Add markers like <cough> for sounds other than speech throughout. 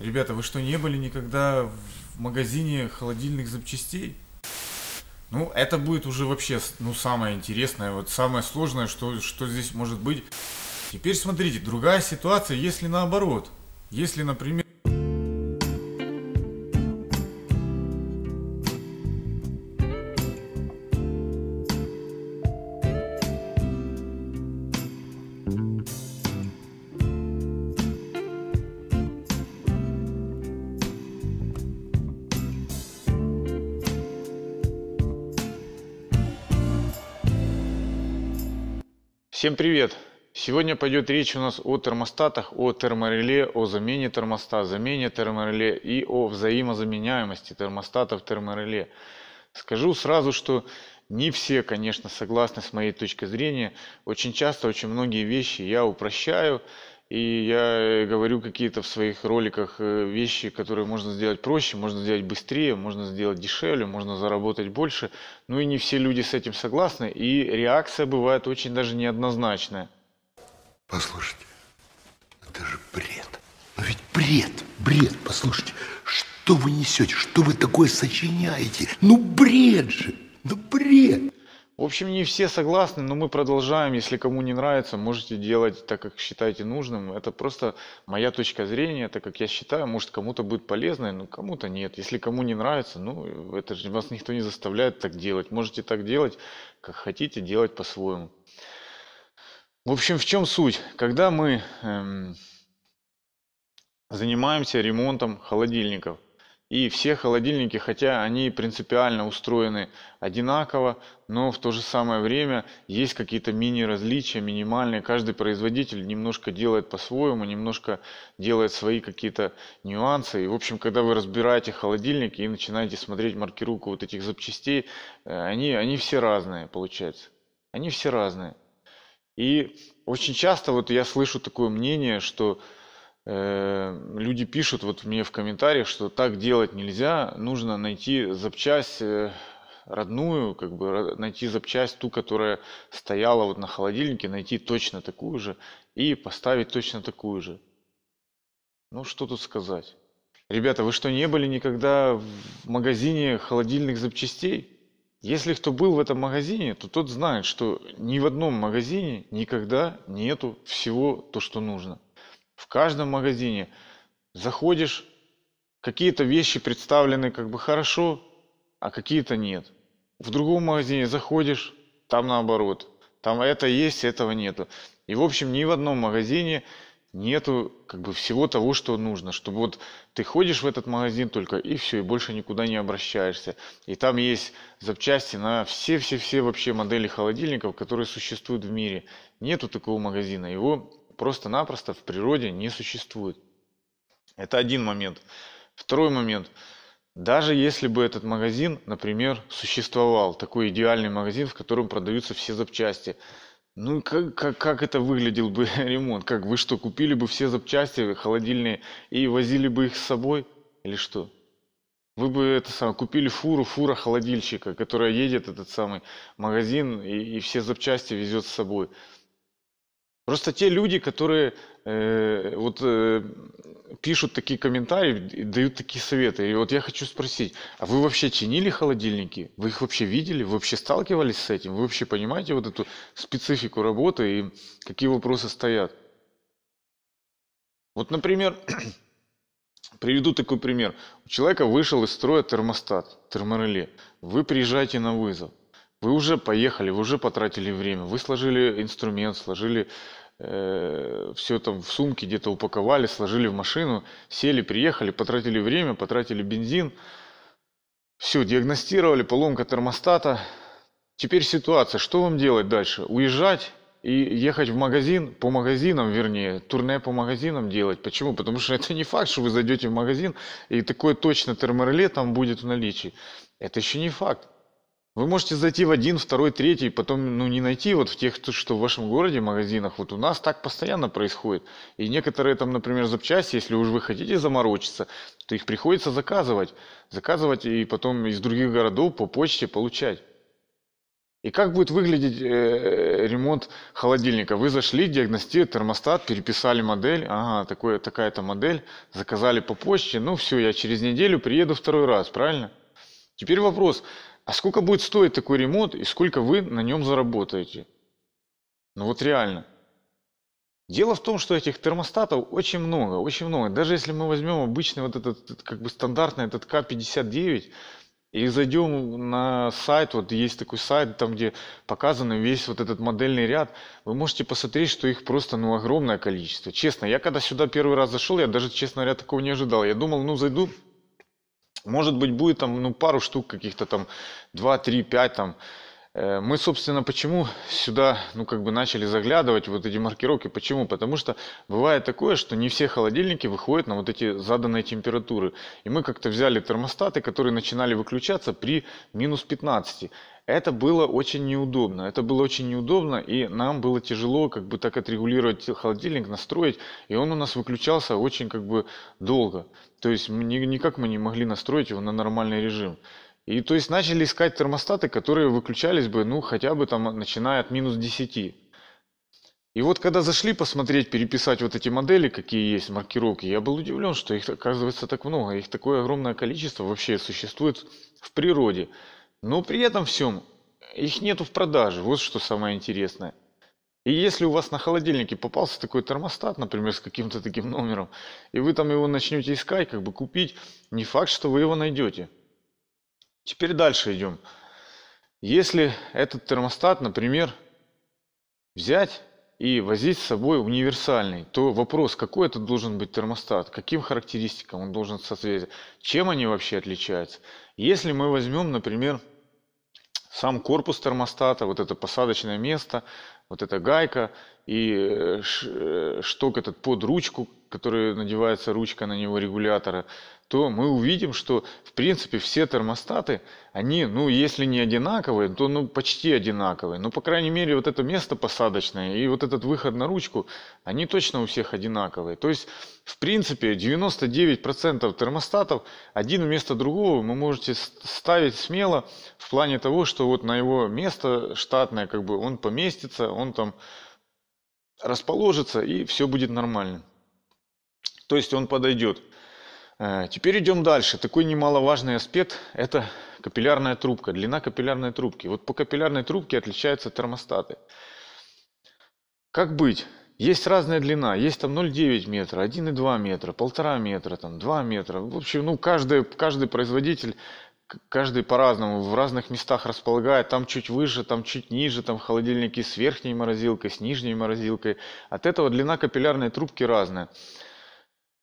Ребята, вы что, не были никогда в магазине холодильных запчастей? Ну, это будет уже вообще, ну, самое интересное, вот самое сложное, что, что здесь может быть. Теперь смотрите, другая ситуация, если наоборот. Если, например... Всем привет! Сегодня пойдет речь у нас о термостатах, о термореле, о замене термоста, замене термореле и о взаимозаменяемости термостатов в термореле. Скажу сразу, что не все, конечно, согласны с моей точки зрения. Очень часто, очень многие вещи я упрощаю, и я э, говорю какие-то в своих роликах э, вещи, которые можно сделать проще, можно сделать быстрее, можно сделать дешевле, можно заработать больше. Ну и не все люди с этим согласны, и реакция бывает очень даже неоднозначная. Послушайте, это же бред. Но ведь бред, бред, послушайте, что вы несете, что вы такое сочиняете? Ну бред же, ну бред. В общем, не все согласны, но мы продолжаем. Если кому не нравится, можете делать так, как считаете нужным. Это просто моя точка зрения, так как я считаю, может кому-то будет полезно, но кому-то нет. Если кому не нравится, ну, это же вас никто не заставляет так делать. Можете так делать, как хотите, делать по-своему. В общем, в чем суть? Когда мы эм, занимаемся ремонтом холодильников – и все холодильники, хотя они принципиально устроены одинаково, но в то же самое время есть какие-то мини-различия, минимальные. Каждый производитель немножко делает по-своему, немножко делает свои какие-то нюансы. И, в общем, когда вы разбираете холодильник и начинаете смотреть маркировку вот этих запчастей, э, они, они все разные, получается. Они все разные. И очень часто вот я слышу такое мнение, что Э, люди пишут вот мне в комментариях, что так делать нельзя, нужно найти запчасть э, родную, как бы найти запчасть ту, которая стояла вот на холодильнике, найти точно такую же и поставить точно такую же. Ну что тут сказать? Ребята, вы что, не были никогда в магазине холодильных запчастей? Если кто был в этом магазине, то тот знает, что ни в одном магазине никогда нету всего то, что нужно. В каждом магазине заходишь, какие-то вещи представлены как бы хорошо, а какие-то нет. В другом магазине заходишь, там наоборот. Там это есть, этого нету. И в общем ни в одном магазине нету как бы всего того, что нужно, чтобы вот ты ходишь в этот магазин только и все, и больше никуда не обращаешься. И там есть запчасти на все-все-все вообще модели холодильников, которые существуют в мире. Нету такого магазина, его просто-напросто в природе не существует. Это один момент. Второй момент. Даже если бы этот магазин, например, существовал, такой идеальный магазин, в котором продаются все запчасти, ну как, как, как это выглядел бы <laughs> ремонт? Как вы что, купили бы все запчасти холодильные и возили бы их с собой или что? Вы бы это самое, купили фуру, фура холодильщика, которая едет этот самый магазин и, и все запчасти везет с собой. Просто те люди, которые э, вот, э, пишут такие комментарии, и дают такие советы. И вот я хочу спросить, а вы вообще чинили холодильники? Вы их вообще видели? Вы вообще сталкивались с этим? Вы вообще понимаете вот эту специфику работы и какие вопросы стоят? Вот, например, <clears throat> Приведу такой пример. У человека вышел из строя термостат, термореле. Вы приезжаете на вызов. Вы уже поехали, вы уже потратили время, вы сложили инструмент, сложили Э, все там в сумке где-то упаковали, сложили в машину, сели, приехали, потратили время, потратили бензин. Все, диагностировали, поломка термостата. Теперь ситуация, что вам делать дальше? Уезжать и ехать в магазин, по магазинам, вернее, турне по магазинам делать. Почему? Потому что это не факт, что вы зайдете в магазин, и такое точно термореле там будет в наличии. Это еще не факт. Вы можете зайти в один, второй, третий, потом ну, не найти вот в тех, что в вашем городе, магазинах. Вот у нас так постоянно происходит. И некоторые там, например, запчасти, если уж вы хотите заморочиться, то их приходится заказывать. Заказывать и потом из других городов по почте получать. И как будет выглядеть э, э ремонт холодильника? Вы зашли, диагностировали термостат, переписали модель. Ага, такое, такая-то модель. Заказали по почте. Ну все, я через неделю приеду второй раз, правильно? Теперь вопрос. А сколько будет стоить такой ремонт и сколько вы на нем заработаете? Ну вот реально. Дело в том, что этих термостатов очень много, очень много. Даже если мы возьмем обычный вот этот, этот как бы стандартный этот К59 и зайдем на сайт, вот есть такой сайт, там где показан весь вот этот модельный ряд, вы можете посмотреть, что их просто ну огромное количество. Честно, я когда сюда первый раз зашел, я даже, честно говоря, такого не ожидал. Я думал, ну зайду, может быть, будет там ну, пару штук каких-то там, 2, 3, 5 там. Э, мы, собственно, почему сюда, ну, как бы начали заглядывать вот эти маркировки? Почему? Потому что бывает такое, что не все холодильники выходят на вот эти заданные температуры. И мы как-то взяли термостаты, которые начинали выключаться при минус 15. Это было очень неудобно. Это было очень неудобно, и нам было тяжело как бы так отрегулировать холодильник, настроить, и он у нас выключался очень как бы долго. То есть никак мы не могли настроить его на нормальный режим. И то есть начали искать термостаты, которые выключались бы, ну, хотя бы там, начиная от минус 10. И вот когда зашли посмотреть, переписать вот эти модели, какие есть, маркировки, я был удивлен, что их оказывается так много, их такое огромное количество вообще существует в природе. Но при этом всем их нету в продаже, вот что самое интересное. И если у вас на холодильнике попался такой термостат, например, с каким-то таким номером, и вы там его начнете искать, как бы купить, не факт, что вы его найдете. Теперь дальше идем. Если этот термостат, например, взять и возить с собой универсальный, то вопрос, какой это должен быть термостат, каким характеристикам он должен соответствовать, чем они вообще отличаются. Если мы возьмем, например, сам корпус термостата, вот это посадочное место, вот эта гайка и э, э, шток этот под ручку который надевается ручка на него регулятора то мы увидим, что в принципе все термостаты, они, ну, если не одинаковые, то ну, почти одинаковые. Но, ну, по крайней мере, вот это место посадочное и вот этот выход на ручку, они точно у всех одинаковые. То есть, в принципе, 99% термостатов один вместо другого вы можете ставить смело в плане того, что вот на его место штатное, как бы он поместится, он там расположится и все будет нормально. То есть он подойдет. Э, теперь идем дальше. Такой немаловажный аспект – это капиллярная трубка, длина капиллярной трубки. Вот по капиллярной трубке отличаются термостаты. Как быть? Есть разная длина, есть там 0,9 метра, 1,2 метра, 1,5 метра, там 2 метра. В общем, ну каждый, каждый производитель, каждый по-разному, в разных местах располагает. Там чуть выше, там чуть ниже, там холодильники с верхней морозилкой, с нижней морозилкой. От этого длина капиллярной трубки разная.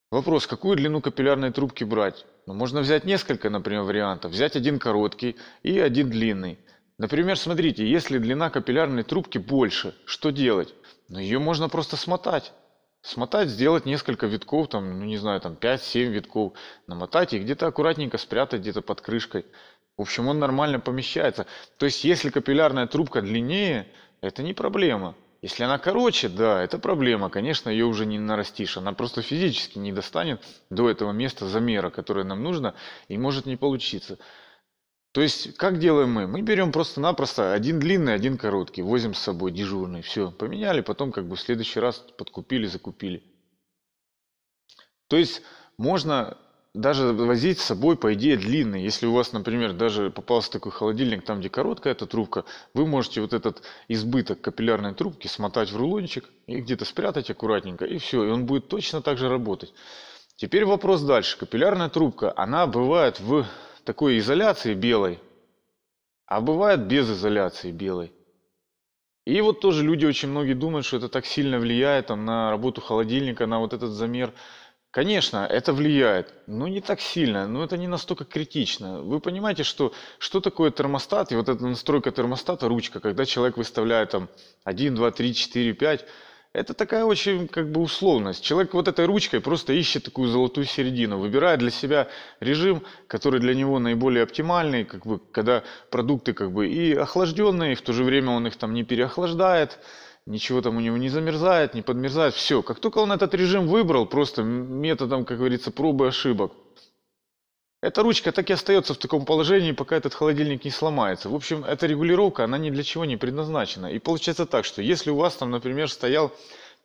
Вопрос, какую длину капиллярной трубки брать? Ну, можно взять несколько, например, вариантов. Взять один короткий и один длинный. Например, смотрите, если длина капиллярной трубки больше, что делать? Ну, ее можно просто смотать. Смотать, сделать несколько витков, там, ну не знаю, там 5-7 витков, намотать и где-то аккуратненько спрятать где-то под крышкой. В общем, он нормально помещается. То есть, если капиллярная трубка длиннее, это не проблема. Если она короче, да, это проблема, конечно, ее уже не нарастишь. Она просто физически не достанет до этого места замера, которое нам нужно, и может не получиться. То есть, как делаем мы? Мы берем просто-напросто один длинный, один короткий, возим с собой дежурный, все, поменяли, потом как бы в следующий раз подкупили, закупили. То есть, можно даже возить с собой, по идее, длинный. Если у вас, например, даже попался такой холодильник, там, где короткая эта трубка, вы можете вот этот избыток капиллярной трубки смотать в рулончик и где-то спрятать аккуратненько, и все, и он будет точно так же работать. Теперь вопрос дальше. Капиллярная трубка, она бывает в такой изоляции белой, а бывает без изоляции белой. И вот тоже люди очень многие думают, что это так сильно влияет там, на работу холодильника, на вот этот замер Конечно, это влияет, но не так сильно, но это не настолько критично. Вы понимаете, что, что такое термостат и вот эта настройка термостата, ручка, когда человек выставляет там 1, 2, 3, 4, 5, это такая очень как бы условность. Человек вот этой ручкой просто ищет такую золотую середину, выбирает для себя режим, который для него наиболее оптимальный, как бы, когда продукты как бы и охлажденные, и в то же время он их там не переохлаждает, ничего там у него не замерзает, не подмерзает, все. Как только он этот режим выбрал, просто методом, как говорится, пробы и ошибок, эта ручка так и остается в таком положении, пока этот холодильник не сломается. В общем, эта регулировка, она ни для чего не предназначена. И получается так, что если у вас там, например, стоял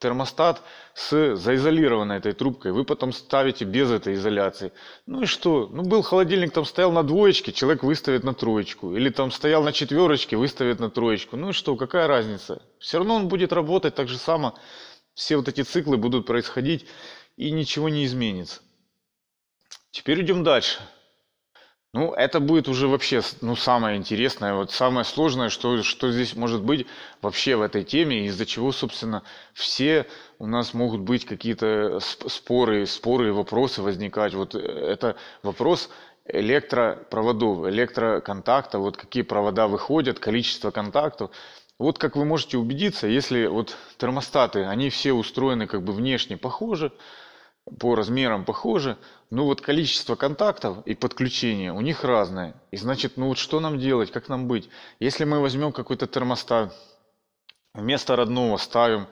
термостат с заизолированной этой трубкой. Вы потом ставите без этой изоляции. Ну и что? Ну был холодильник, там стоял на двоечке, человек выставит на троечку. Или там стоял на четверочке, выставит на троечку. Ну и что? Какая разница? Все равно он будет работать так же само. Все вот эти циклы будут происходить и ничего не изменится. Теперь идем дальше. Ну, это будет уже вообще ну, самое интересное, вот самое сложное, что, что здесь может быть вообще в этой теме, из-за чего, собственно, все у нас могут быть какие-то споры, споры и вопросы возникать. Вот э, это вопрос электропроводов, электроконтакта, вот какие провода выходят, количество контактов. Вот как вы можете убедиться, если вот термостаты, они все устроены как бы внешне похоже по размерам похожи, но вот количество контактов и подключения у них разное. И значит, ну вот что нам делать, как нам быть? Если мы возьмем какой-то термостат, вместо родного ставим,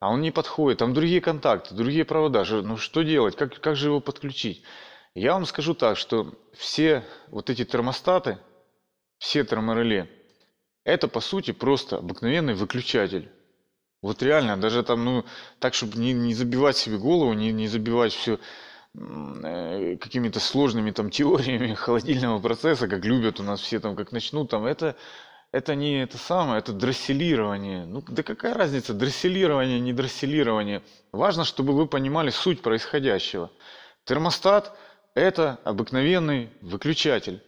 а он не подходит, там другие контакты, другие провода, ну что делать, как, как же его подключить? Я вам скажу так, что все вот эти термостаты, все термореле, это по сути просто обыкновенный выключатель. Вот реально, даже там, ну, так, чтобы не, не забивать себе голову, не, не забивать все э, какими-то сложными там теориями <laughs> холодильного процесса, как любят у нас все там, как начнут там, это, это не это самое, это дросселирование. Ну, да какая разница, дросселирование, не дросселирование. Важно, чтобы вы понимали суть происходящего. Термостат – это обыкновенный выключатель.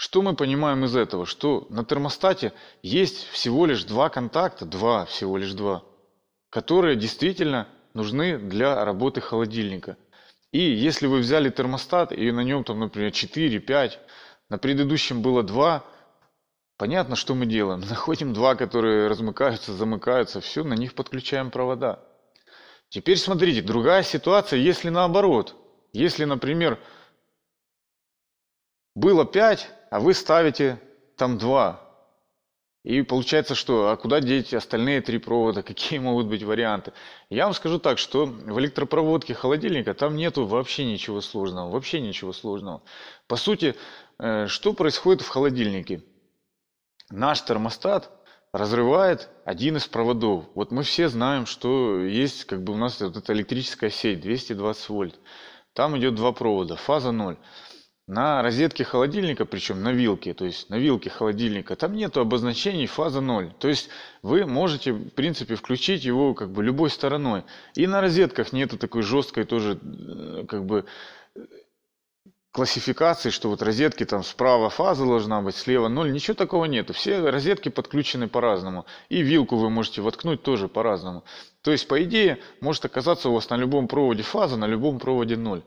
Что мы понимаем из этого? Что на термостате есть всего лишь два контакта, два, всего лишь два, которые действительно нужны для работы холодильника. И если вы взяли термостат и на нем там, например, 4, 5, на предыдущем было 2, понятно, что мы делаем. <laughs> Находим два, которые размыкаются, замыкаются, все, на них подключаем провода. Теперь смотрите, другая ситуация, если наоборот. Если, например, было 5, а вы ставите там два. И получается, что а куда деть остальные три провода, <laughs> какие могут быть варианты? Я вам скажу так, что в электропроводке холодильника там нету вообще ничего сложного, вообще ничего сложного. По сути, э, что происходит в холодильнике? Наш термостат разрывает один из проводов. Вот мы все знаем, что есть как бы у нас вот эта электрическая сеть 220 вольт. Там идет два провода, фаза 0 на розетке холодильника, причем на вилке, то есть на вилке холодильника, там нет обозначений фаза 0. То есть вы можете, в принципе, включить его как бы любой стороной. И на розетках нету такой жесткой тоже э, как бы э, классификации, что вот розетки там справа фаза должна быть, слева ноль, ничего такого нету. Все розетки подключены по-разному. И вилку вы можете воткнуть тоже по-разному. То есть, по идее, может оказаться у вас на любом проводе фаза, на любом проводе ноль.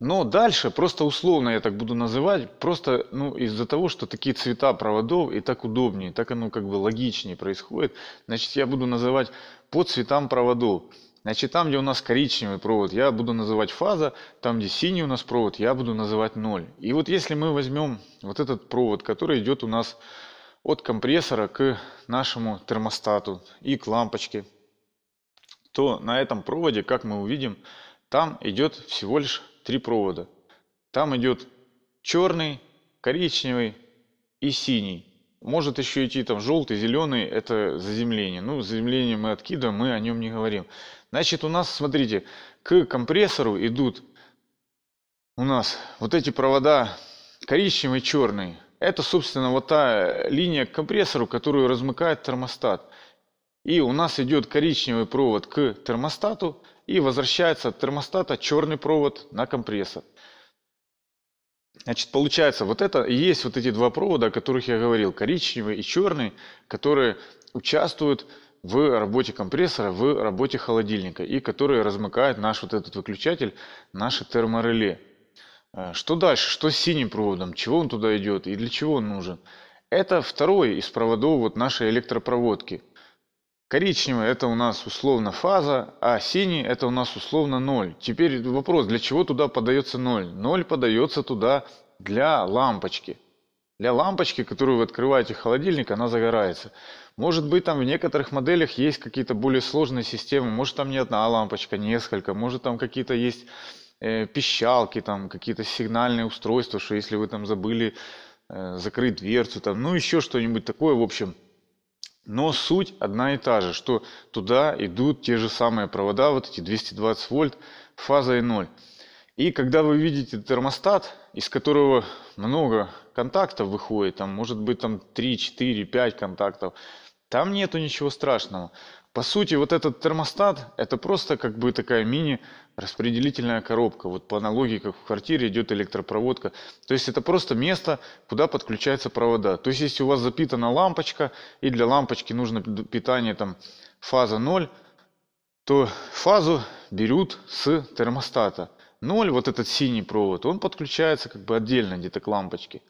Но дальше, просто условно я так буду называть, просто ну, из-за того, что такие цвета проводов и так удобнее, так оно как бы логичнее происходит, значит я буду называть по цветам проводов. Значит, там, где у нас коричневый провод, я буду называть фаза, там, где синий у нас провод, я буду называть 0. И вот если мы возьмем вот этот провод, который идет у нас от компрессора к нашему термостату и к лампочке, то на этом проводе, как мы увидим, там идет всего лишь три провода. Там идет черный, коричневый и синий. Может еще идти там желтый, зеленый, это заземление. Ну, заземление мы откидываем, мы о нем не говорим. Значит, у нас, смотрите, к компрессору идут у нас вот эти провода коричневый черный. Это, собственно, вот та линия к компрессору, которую размыкает термостат. И у нас идет коричневый провод к термостату, и возвращается от термостата черный провод на компрессор. Значит, получается, вот это и есть вот эти два провода, о которых я говорил, коричневый и черный, которые участвуют в работе компрессора, в работе холодильника и которые размыкают наш вот этот выключатель, наше термореле. Э, что дальше? Что с синим проводом? Чего он туда идет и для чего он нужен? Это второй из проводов вот нашей электропроводки. Коричневый – это у нас условно фаза, а синий – это у нас условно ноль. Теперь вопрос, для чего туда подается ноль? Ноль подается туда для лампочки. Для лампочки, которую вы открываете в холодильник, она загорается. Может быть, там в некоторых моделях есть какие-то более сложные системы. Может, там не одна лампочка, несколько. Может, там какие-то есть э, пищалки, там какие-то сигнальные устройства, что если вы там забыли э, закрыть дверцу, там, ну еще что-нибудь такое, в общем – но суть одна и та же, что туда идут те же самые провода, вот эти 220 вольт, фаза и 0. И когда вы видите термостат, из которого много контактов выходит, там может быть там 3, 4, 5 контактов, там нету ничего страшного. По сути, вот этот термостат, это просто как бы такая мини распределительная коробка. Вот по аналогии, как в квартире идет электропроводка. То есть это просто место, куда подключаются провода. То есть если у вас запитана лампочка, и для лампочки нужно питание там фаза 0, то фазу берут с термостата. 0, вот этот синий провод, он подключается как бы отдельно где-то к лампочке.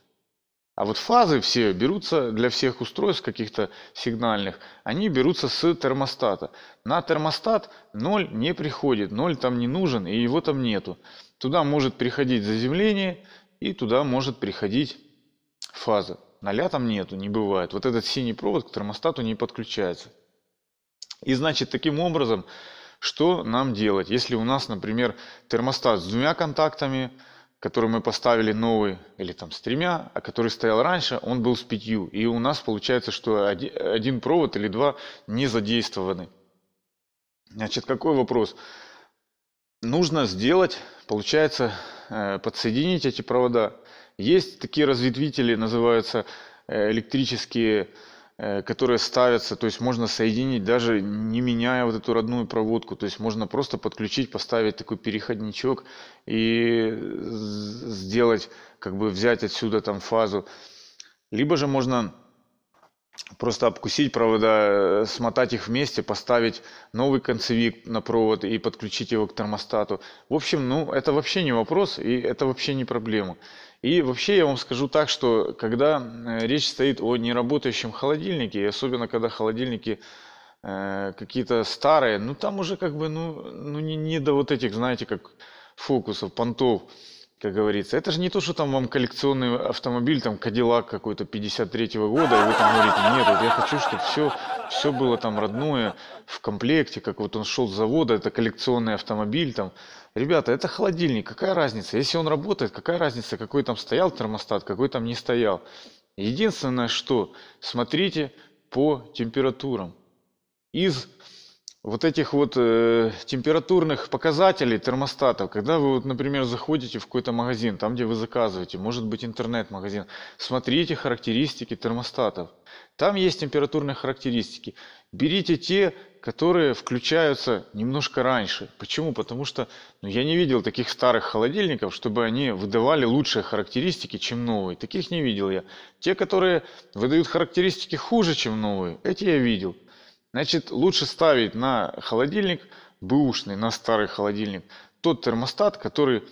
А вот фазы все берутся для всех устройств каких-то сигнальных, они берутся с термостата. На термостат 0 не приходит, 0 там не нужен и его там нету. Туда может приходить заземление и туда может приходить фаза. Ноля там нету, не бывает. Вот этот синий провод к термостату не подключается. И значит, таким образом, что нам делать? Если у нас, например, термостат с двумя контактами – который мы поставили новый, или там с тремя, а который стоял раньше, он был с пятью. И у нас получается, что один провод или два не задействованы. Значит, какой вопрос? Нужно сделать, получается, э, подсоединить эти провода. Есть такие разветвители, называются э, электрические Э, которые ставятся, то есть можно соединить даже не меняя вот эту родную проводку, то есть можно просто подключить, поставить такой переходничок и сделать, как бы взять отсюда там фазу. Либо же можно просто обкусить провода, э, смотать их вместе, поставить новый концевик на провод и подключить его к термостату. В общем, ну это вообще не вопрос и это вообще не проблема. И вообще я вам скажу так, что когда э, речь стоит о неработающем холодильнике, и особенно когда холодильники э, какие-то старые, ну там уже как бы, ну, ну не, не до вот этих, знаете, как фокусов, понтов, как говорится. Это же не то, что там вам коллекционный автомобиль, там Кадиллак какой-то 53-го года, и вы там говорите, нет, вот я хочу, чтобы все, все было там родное в комплекте, как вот он шел с завода, это коллекционный автомобиль, там Ребята, это холодильник, какая разница? Если он работает, какая разница, какой там стоял термостат, какой там не стоял? Единственное, что смотрите по температурам. Из вот этих вот э, температурных показателей термостатов, когда вы, вот, например, заходите в какой-то магазин, там, где вы заказываете, может быть, интернет-магазин, смотрите характеристики термостатов. Там есть температурные характеристики. Берите те, которые включаются немножко раньше. Почему? Потому что ну, я не видел таких старых холодильников, чтобы они выдавали лучшие характеристики, чем новые. Таких не видел я. Те, которые выдают характеристики хуже, чем новые, эти я видел. Значит, лучше ставить на холодильник бэушный, на старый холодильник, тот термостат, который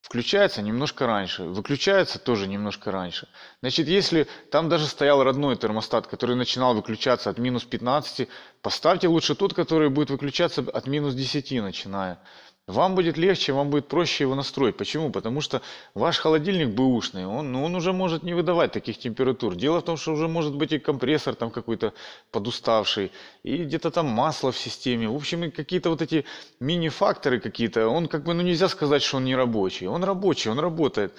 включается немножко раньше, выключается тоже немножко раньше. Значит, если там даже стоял родной термостат, который начинал выключаться от минус 15, поставьте лучше тот, который будет выключаться от минус 10 начиная вам будет легче, вам будет проще его настроить. Почему? Потому что ваш холодильник бэушный, он, ну, он уже может не выдавать таких температур. Дело в том, что уже может быть и компрессор там какой-то подуставший, и где-то там масло в системе. В общем, и какие-то вот эти мини-факторы какие-то. Он как бы, ну нельзя сказать, что он не рабочий. Он рабочий, он работает.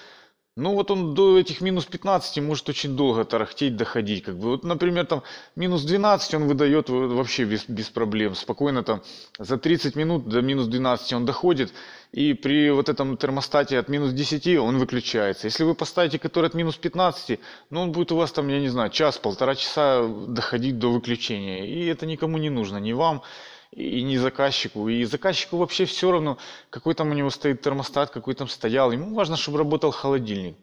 Ну вот он до этих минус 15 может очень долго тарахтеть, доходить. Как бы. Вот, например, там минус 12 он выдает вообще без, без проблем. Спокойно там за 30 минут до минус 12 он доходит. И при вот этом термостате от минус 10 он выключается. Если вы поставите который от минус 15, ну он будет у вас там, я не знаю, час-полтора часа доходить до выключения. И это никому не нужно, ни вам, и не заказчику. И заказчику вообще все равно, какой там у него стоит термостат, какой там стоял. Ему важно, чтобы работал холодильник.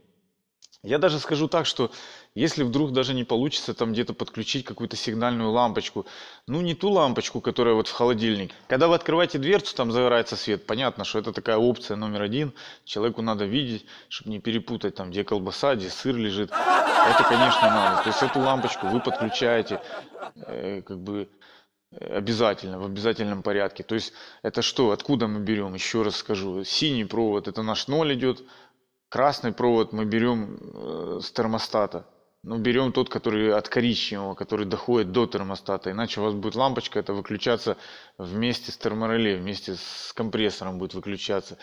Я даже скажу так, что если вдруг даже не получится там где-то подключить какую-то сигнальную лампочку, ну не ту лампочку, которая вот в холодильник Когда вы открываете дверцу, там загорается свет. Понятно, что это такая опция номер один. Человеку надо видеть, чтобы не перепутать там, где колбаса, где сыр лежит. Это, конечно, надо. То есть эту лампочку вы подключаете, э, как бы Обязательно, в обязательном порядке. То есть это что, откуда мы берем? Еще раз скажу. Синий провод, это наш ноль идет. Красный провод мы берем э, с термостата. Ну, берем тот, который от коричневого, который доходит до термостата. Иначе у вас будет лампочка, это выключаться вместе с термореле, вместе с компрессором будет выключаться.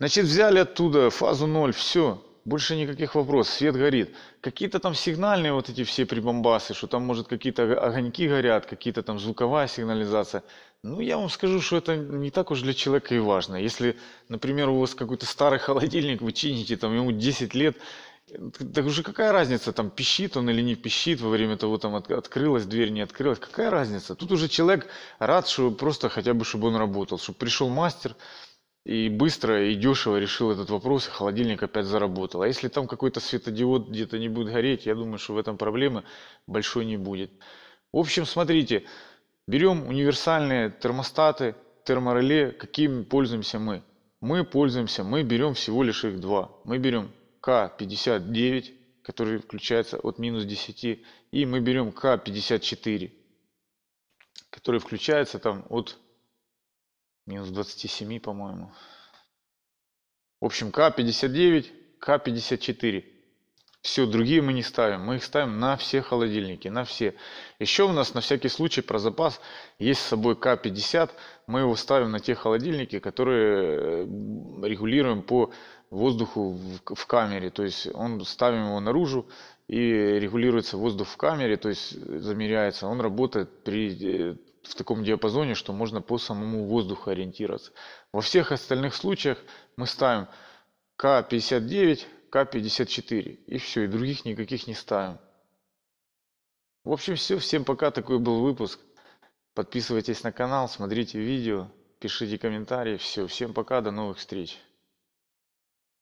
Значит, взяли оттуда фазу 0, все, больше никаких вопросов, свет горит. Какие-то там сигнальные вот эти все прибамбасы, что там, может, какие-то огоньки горят, какие-то там звуковая сигнализация. Ну, я вам скажу, что это не так уж для человека и важно. Если, например, у вас какой-то старый холодильник, вы чините, там ему 10 лет, так уже какая разница, там пищит он или не пищит, во время того там открылась дверь, не открылась, какая разница? Тут уже человек рад, что просто хотя бы, чтобы он работал, чтобы пришел мастер, и быстро и дешево решил этот вопрос, и холодильник опять заработал. А если там какой-то светодиод где-то не будет гореть, я думаю, что в этом проблемы большой не будет. В общем, смотрите, берем универсальные термостаты, термореле, каким пользуемся мы. Мы пользуемся, мы берем всего лишь их два. Мы берем К59, который включается от минус 10, и мы берем К54, который включается там от Минус 27, по-моему. В общем, К59, К54. Все, другие мы не ставим. Мы их ставим на все холодильники, на все. Еще у нас на всякий случай про запас есть с собой К50. Мы его ставим на те холодильники, которые регулируем по воздуху в камере. То есть он ставим его наружу и регулируется воздух в камере, то есть замеряется. Он работает при э, в таком диапазоне, что можно по самому воздуху ориентироваться. Во всех остальных случаях мы ставим К59, К54 и все, и других никаких не ставим. В общем, все. Всем пока. Такой был выпуск. Подписывайтесь на канал, смотрите видео, пишите комментарии. Все. Всем пока. До новых встреч.